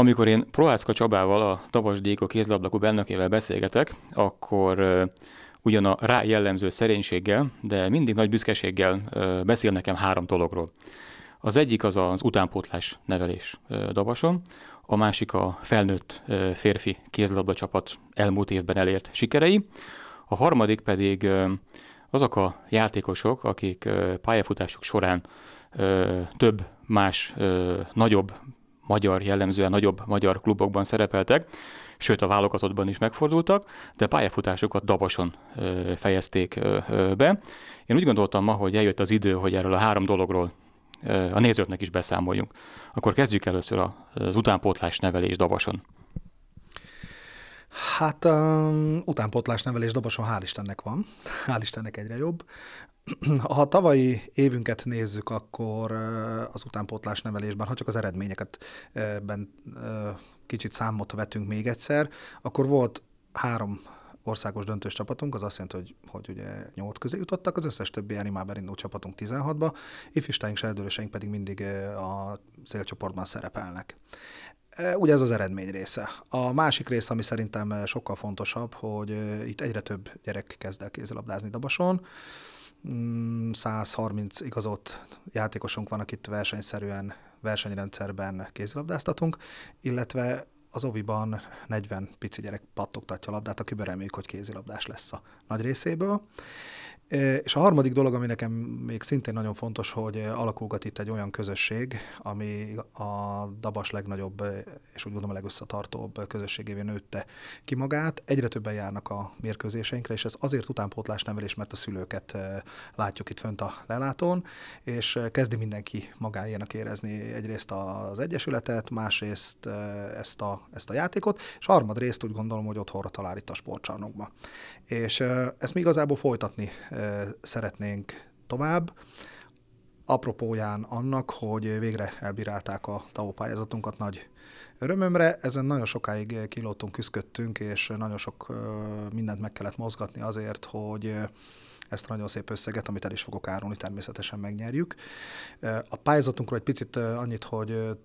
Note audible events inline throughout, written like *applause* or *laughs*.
Amikor én Prohászka Csabával, a Tavas Déko kézlablakú bennökével beszélgetek, akkor ugyan a rá jellemző szerénységgel, de mindig nagy büszkeséggel beszél nekem három dologról. Az egyik az az utánpótlás nevelés Davason, a másik a felnőtt férfi kézlabda csapat elmúlt évben elért sikerei, a harmadik pedig azok a játékosok, akik pályafutásuk során több más nagyobb magyar, jellemzően nagyobb magyar klubokban szerepeltek, sőt a válogatottban is megfordultak, de pályafutásukat Dabason fejezték be. Én úgy gondoltam ma, hogy eljött az idő, hogy erről a három dologról a nézőknek is beszámoljunk. Akkor kezdjük először az utánpótlás nevelés Dabason. Hát um, utánpótlás nevelés dobosan hál' Istennek van, *laughs* hál' Istennek egyre jobb. *clears throat* Ha a tavalyi évünket nézzük, akkor uh, az utánpótlás nevelésben, ha csak az eredményeket uh, ben, uh, kicsit számot vetünk még egyszer, akkor volt három országos döntős csapatunk, az azt jelenti, hogy, hogy ugye 8 közé jutottak, az összes többi Animában indult csapatunk 16-ba, ifistáink, serdülőseink pedig mindig a célcsoportban szerepelnek. Ugye ez az eredmény része. A másik része, ami szerintem sokkal fontosabb, hogy itt egyre több gyerek kezd el kézilabdázni Dabason. 130 mm, igazott játékosunk van, akit versenyszerűen, versenyrendszerben kézilabdáztatunk, illetve az oviban 40 pici gyerek pattogtatja a labdát, a reméljük, hogy kézilabdás lesz a nagy részéből. Eh, és a harmadik dolog, ami nekem még szintén nagyon fontos, hogy eh, alakulgat itt egy olyan közösség, ami a Dabas legnagyobb, eh, és úgy gondolom a legösszetartóbb közösségévé nőtte ki magát. Egyre többen járnak a mérkőzéseinkre, és ez azért utánpótlás nevelés, mert a szülőket látjuk itt fönt a lelátón, és kezdi mindenki magáénak érezni egyrészt az Egyesületet, másrészt ezt a, ezt a játékot, és harmadrészt úgy gondolom, hogy otthonra talál itt a sportcsarnokba. És ezt mi igazából folytatni szeretnénk tovább. Apropóján annak, hogy végre elbírálták a TAO pályázatunkat nagy örömömre. Ezen nagyon sokáig kilótunk, küzdöttünk, és nagyon sok mindent meg kellett mozgatni azért, hogy ezt a nagyon szép összeget, amit el is fogok árulni, természetesen megnyerjük. A pályázatunkról egy picit annyit, hogy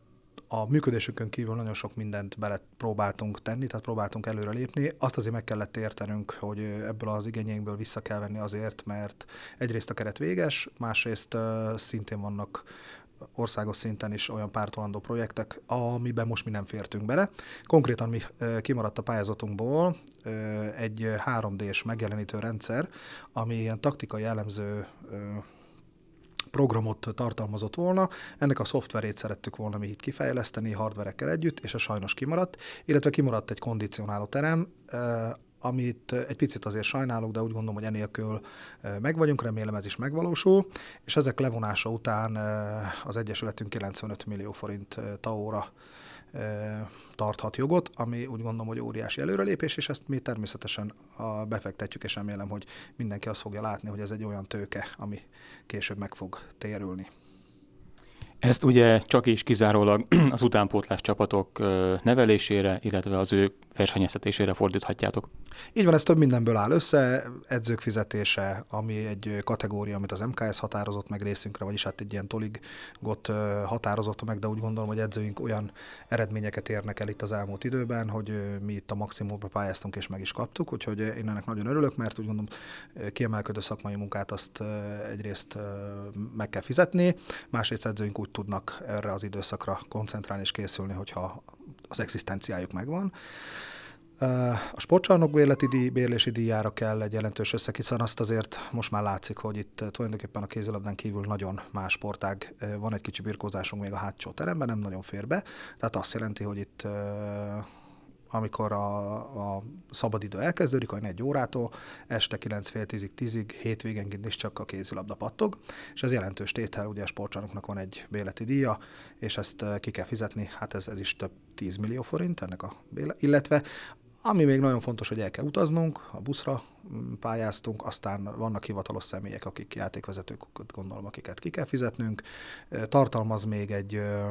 a működésükön kívül nagyon sok mindent bele próbáltunk tenni, tehát próbáltunk előrelépni. Azt azért meg kellett értenünk, hogy ebből az igényeinkből vissza kell venni azért, mert egyrészt a keret véges, másrészt szintén vannak országos szinten is olyan pártolandó projektek, amiben most mi nem fértünk bele. Konkrétan mi kimaradt a pályázatunkból egy 3D-s megjelenítő rendszer, ami ilyen taktikai jellemző programot tartalmazott volna, ennek a szoftverét szerettük volna mi itt kifejleszteni hardverekkel együtt, és a sajnos kimaradt, illetve kimaradt egy kondicionáló terem, amit egy picit azért sajnálok, de úgy gondolom, hogy enélkül meg vagyunk, remélem ez is megvalósul, és ezek levonása után az Egyesületünk 95 millió forint taóra tarthat jogot, ami úgy gondolom, hogy óriási előrelépés, és ezt mi természetesen a befektetjük, és remélem, hogy mindenki azt fogja látni, hogy ez egy olyan tőke, ami később meg fog térülni. Ezt ugye csak és kizárólag *clears throat* az utánpótlás csapatok nevelésére, illetve az ő versenyeztetésére fordíthatjátok. Így van, ez több mindenből áll össze, edzők fizetése, ami egy kategória, amit az MKS határozott meg részünkre, vagyis hát egy ilyen toligot határozott meg, de úgy gondolom, hogy edzőink olyan eredményeket érnek el itt az elmúlt időben, hogy mi itt a maximumra pályáztunk és meg is kaptuk, úgyhogy én ennek nagyon örülök, mert úgy gondolom kiemelkedő szakmai munkát azt egyrészt meg kell fizetni, másrészt edzőink úgy tudnak erre az időszakra koncentrálni és készülni, hogyha az egzisztenciájuk megvan. A sportcsarnok bérleti díj, bérlési díjára kell egy jelentős összeg, hiszen azt azért most már látszik, hogy itt tulajdonképpen a kézilabdán kívül nagyon más sportág van, egy kicsi birkózásunk még a hátsó teremben, nem nagyon fér be, tehát azt jelenti, hogy itt amikor a, a szabadidő elkezdődik, olyan egy órától, este 9 fél tízig, tízig, hétvégenként is csak a kézilabda pattog, és ez jelentős tétel, ugye a sportcsarnoknak van egy béleti díja, és ezt eh, ki kell fizetni, hát ez, ez is több 10 millió forint ennek a béle, illetve ami még nagyon fontos, hogy el kell utaznunk, a buszra mm, pályáztunk, aztán vannak hivatalos személyek, akik játékvezetők, gondolom, akiket ki kell fizetnünk. Eh, tartalmaz még egy eh,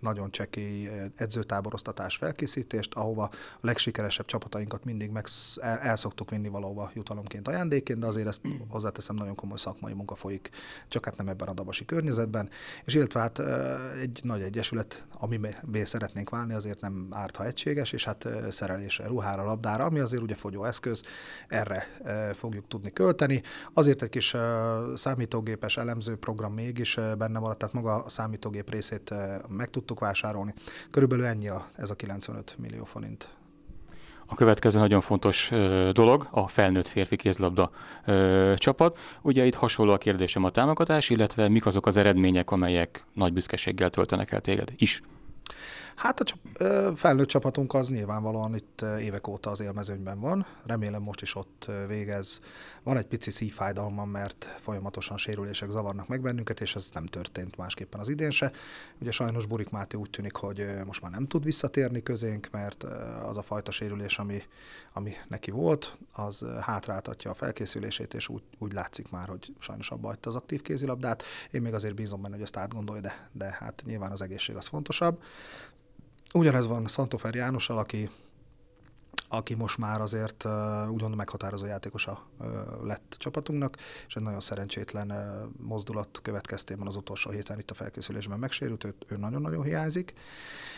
nagyon csekély eh, edzőtáboroztatás felkészítést, ahova a legsikeresebb csapatainkat mindig meg el, el szoktuk vinni valahova jutalomként, ajándékként, de azért ezt hozzáteszem, nagyon komoly szakmai munka folyik, csak hát nem ebben a dabasi környezetben, és illetve hát eh, egy nagy egyesület, amivé szeretnénk válni, azért nem árt, ha egységes, és hát eh, szerelésre, ruhára, labdára, ami azért ugye fogyó eszköz, erre fogjuk tudni költeni. Azért egy kis számítógépes elemző program mégis benne maradt, tehát maga a számítógép részét meg tudtuk vásárolni. Körülbelül ennyi a, ez a 95 millió forint. A következő nagyon fontos dolog a felnőtt férfi kézlabda csapat. Ugye itt hasonló a kérdésem a támogatás, illetve mik azok az eredmények, amelyek nagy büszkeséggel töltenek el téged is? Hát a felnőtt csapatunk az nyilvánvalóan itt évek óta az élmezőnyben van. Remélem most is ott végez. Van egy pici szívfájdalma, mert folyamatosan sérülések zavarnak meg bennünket, és ez nem történt másképpen az idén se. Ugye sajnos Burik Máté úgy tűnik, hogy most már nem tud visszatérni közénk, mert az a fajta sérülés, ami, ami neki volt, az hátráltatja a felkészülését, és úgy, úgy látszik már, hogy sajnos abba hagyta az aktív kézilabdát. Én még azért bízom benne, hogy ezt átgondolja, de, de hát nyilván az egészség az fontosabb. Ugyanez van Szantófer Jánossal, aki, aki most már azért uh, úgymond meghatározó játékosa uh, lett csapatunknak, és egy nagyon szerencsétlen uh, mozdulat következtében az utolsó héten itt a felkészülésben megsérült, őt, ő nagyon-nagyon hiányzik.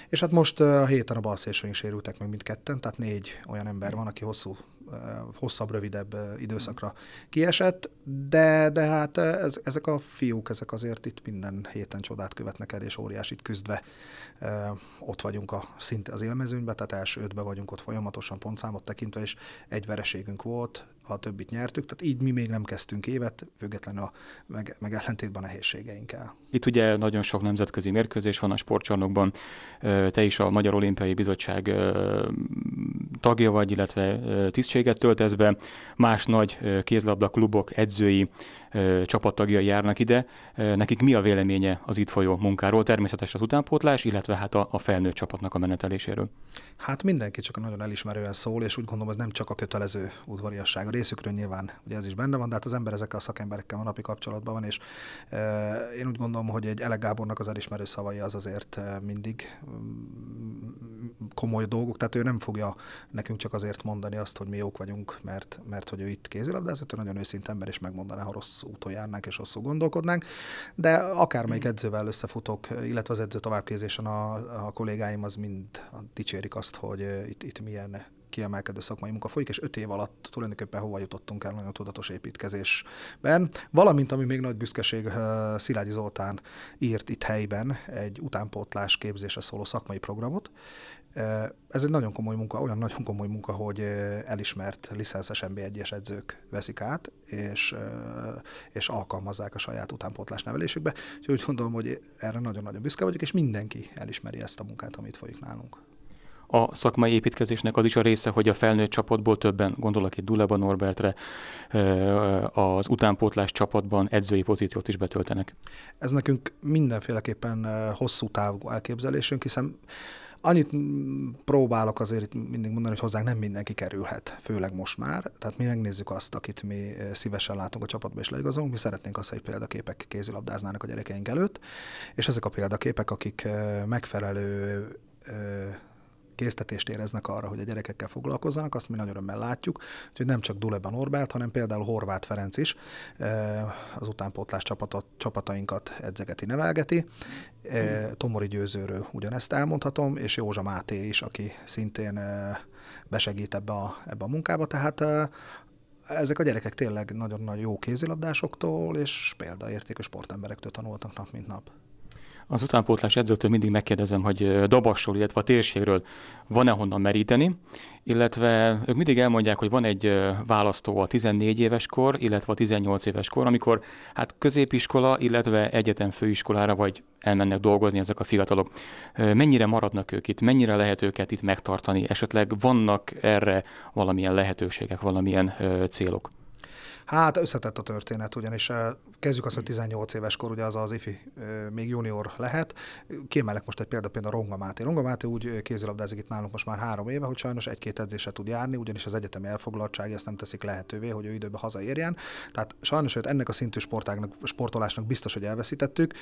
És hát most uh, a héten a bal sérültek meg mindketten, tehát négy olyan ember van, aki hosszú Eh, hosszabb, rövidebb eh, időszakra kiesett, de, de hát eh, ez, ezek a fiúk, ezek azért itt minden héten csodát követnek el, és óriásit küzdve ott vagyunk a, szint az élmezőnyben, tehát első ötbe vagyunk ott folyamatosan pontszámot tekintve, és egy vereségünk volt, a többit nyertük, tehát így mi még nem kezdtünk évet, függetlenül a, meg, meg ellentétben a nehézségeinkkel. Itt ugye nagyon sok nemzetközi mérkőzés van a sportcsarnokban. Te is a Magyar Olimpiai Bizottság tagja vagy, illetve tisztségviselő elnökséget töltesz be, más nagy kézlabda klubok edzői, csapattagja járnak ide. Nekik mi a véleménye az itt folyó munkáról? Természetesen az utánpótlás, illetve hát a, a felnőtt csapatnak a meneteléséről. Hát mindenki csak nagyon elismerően szól, és úgy gondolom, ez nem csak a kötelező udvariasság. A részükről nyilván ugye ez is benne van, de hát az ember ezekkel a szakemberekkel a napi kapcsolatban van, és e, én úgy gondolom, hogy egy Ele Gábornak az elismerő szavai az azért mindig komoly dolgok, tehát ő nem fogja nekünk csak azért mondani azt, hogy mi jók vagyunk, mert, mert hogy ő itt kézilabdázott, ő nagyon őszinte ember, és megmondaná, ha rossz úton járnánk és rosszul gondolkodnánk, de akármelyik hmm. edzővel összefutok, illetve az edző továbbképzésen a, a kollégáim az mind dicsérik azt, hogy eh, itt, itt milyen kiemelkedő szakmai munka folyik, és öt év alatt tulajdonképpen hova jutottunk el nagyon tudatos építkezésben. Valamint, ami még nagy büszkeség, Szilágyi Zoltán írt itt helyben egy utánpótlás képzésre szóló szakmai programot, ez egy nagyon komoly munka, olyan nagyon komoly munka, hogy elismert licenszes mb 1 edzők veszik át, és, és alkalmazzák a saját utánpótlás nevelésükbe. Úgyhogy úgy gondolom, hogy erre nagyon-nagyon büszke vagyok, és mindenki elismeri ezt a munkát, amit folyik nálunk a szakmai építkezésnek az is a része, hogy a felnőtt csapatból többen, gondolok itt Duleba Norbertre, az utánpótlás csapatban edzői pozíciót is betöltenek. Ez nekünk mindenféleképpen hosszú távú elképzelésünk, hiszen Annyit próbálok azért itt mindig mondani, hogy hozzánk nem mindenki kerülhet, főleg most már. Tehát mi megnézzük azt, akit mi szívesen látunk a csapatban és leigazolunk. Mi szeretnénk azt, hogy példaképek kézilabdáznának a gyerekeink előtt, és ezek a példaképek, akik megfelelő késztetést éreznek arra, hogy a gyerekekkel foglalkozzanak, azt mi nagyon örömmel látjuk. Úgyhogy nem csak Duleben Orbát, hanem például Horváth Ferenc is az utánpótlás csapatot, csapatainkat edzegeti, nevelgeti. Tomori Győzőről ugyanezt elmondhatom, és Józsa Máté is, aki szintén besegít ebbe a, ebbe a munkába. Tehát ezek a gyerekek tényleg nagyon nagy jó kézilabdásoktól és példaértékű sportemberektől tanultak nap mint nap az utánpótlás edzőtől mindig megkérdezem, hogy Dabasról, illetve a térségről van-e honnan meríteni, illetve ők mindig elmondják, hogy van egy választó a 14 éves kor, illetve a 18 éves kor, amikor hát középiskola, illetve egyetem főiskolára vagy elmennek dolgozni ezek a fiatalok. Mennyire maradnak ők itt, mennyire lehet őket itt megtartani, esetleg vannak erre valamilyen lehetőségek, valamilyen célok? Hát összetett a történet, ugyanis eh, kezdjük azt, hogy 18 éves kor, ugye az az ifi eh, még junior lehet. Kiemelek most egy példa, például Ronga Máté. Ronga Máté úgy eh, kézilabdázik itt nálunk most már három éve, hogy sajnos egy-két edzése tud járni, ugyanis az egyetemi elfoglaltság ezt nem teszik lehetővé, hogy ő időbe hazaérjen. Tehát sajnos hogy ennek a szintű sportágnak, sportolásnak biztos, hogy elveszítettük.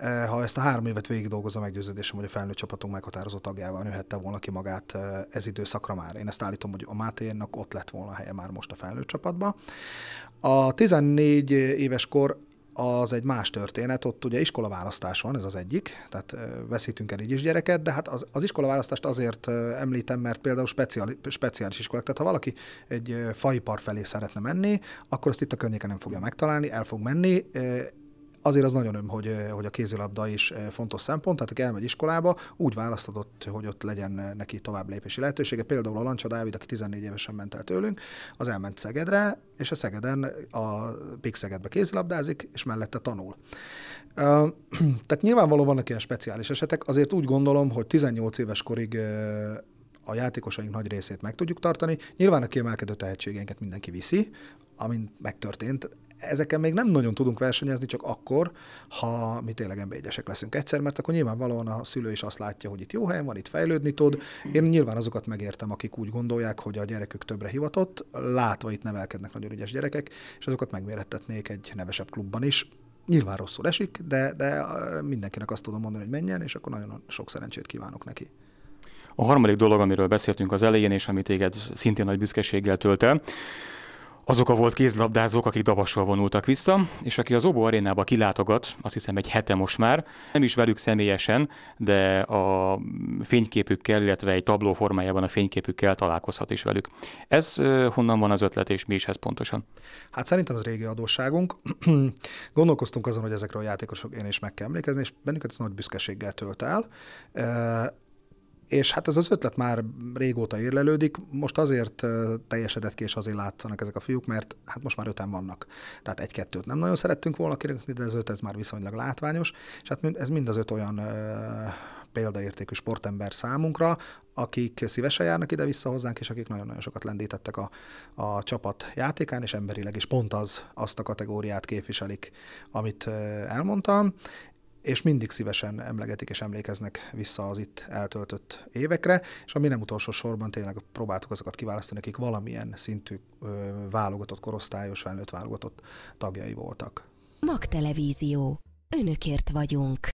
Ha ezt a három évet végig dolgozza meggyőződésem, hogy a felnőtt csapatunk meghatározó tagjával nőhette volna ki magát ez időszakra már. Én ezt állítom, hogy a Máténak ott lett volna a helye már most a felnőtt csapatban. A 14 éves kor az egy más történet, ott ugye iskolaválasztás van, ez az egyik, tehát veszítünk el így is gyereket, de hát az, az iskolaválasztást azért említem, mert például speciális, speciális iskolák, tehát ha valaki egy faipar felé szeretne menni, akkor azt itt a környéken nem fogja megtalálni, el fog menni, azért az nagyon öm, hogy, hogy a kézilabda is fontos szempont, tehát aki elmegy iskolába, úgy választodott, hogy ott legyen neki tovább lépési lehetősége. Például a Lancsa Dávid, aki 14 évesen ment el tőlünk, az elment Szegedre, és a Szegeden a Pik Szegedbe kézilabdázik, és mellette tanul. *clears throat* Tehát nyilvánvalóan vannak ilyen speciális esetek, azért úgy gondolom, hogy 18 éves korig a játékosaink nagy részét meg tudjuk tartani. Nyilván a kiemelkedő tehetségeinket mindenki viszi, amint megtörtént ezeken még nem nagyon tudunk versenyezni, csak akkor, ha mi tényleg nb leszünk egyszer, mert akkor nyilvánvalóan a szülő is azt látja, hogy itt jó helyen van, itt fejlődni tud. Én nyilván azokat megértem, akik úgy gondolják, hogy a gyerekük többre hivatott, látva itt nevelkednek nagyon ügyes gyerekek, és azokat megmérettetnék egy nevesebb klubban is. Nyilván rosszul esik, de, de mindenkinek azt tudom mondani, hogy menjen, és akkor nagyon sok szerencsét kívánok neki. A harmadik dolog, amiről beszéltünk az elején, és amit téged szintén nagy büszkeséggel tölt el, azok a volt kézlabdázók, akik davassal vonultak vissza, és aki az Obo arénába kilátogat, azt hiszem egy hete most már, nem is velük személyesen, de a fényképükkel, illetve egy tabló formájában a fényképükkel találkozhat is velük. Ez honnan van az ötlet, és mi is ez pontosan? Hát szerintem az régi adósságunk. *clears throat* Gondolkoztunk azon, hogy ezekről a játékosok én is meg kell emlékezni, és bennünket ez nagy büszkeséggel tölt el és hát ez az ötlet már régóta érlelődik, most azért teljesedett ki, és azért látszanak ezek a fiúk, mert hát most már öten vannak. Tehát egy-kettőt nem nagyon szerettünk volna kirakni, de ez öt, ez már viszonylag látványos, és hát ez mind az öt olyan példaértékű sportember számunkra, akik szívesen járnak ide-vissza hozzánk, és akik nagyon-nagyon sokat lendítettek a, a csapat játékán, és emberileg is pont az, azt a kategóriát képviselik, amit elmondtam, és mindig szívesen emlegetik és emlékeznek vissza az itt eltöltött évekre, és ami nem utolsó sorban tényleg próbáltuk azokat kiválasztani, akik valamilyen szintű ö, válogatott, korosztályos, felnőtt válogatott tagjai voltak. Mag Televízió. Önökért vagyunk.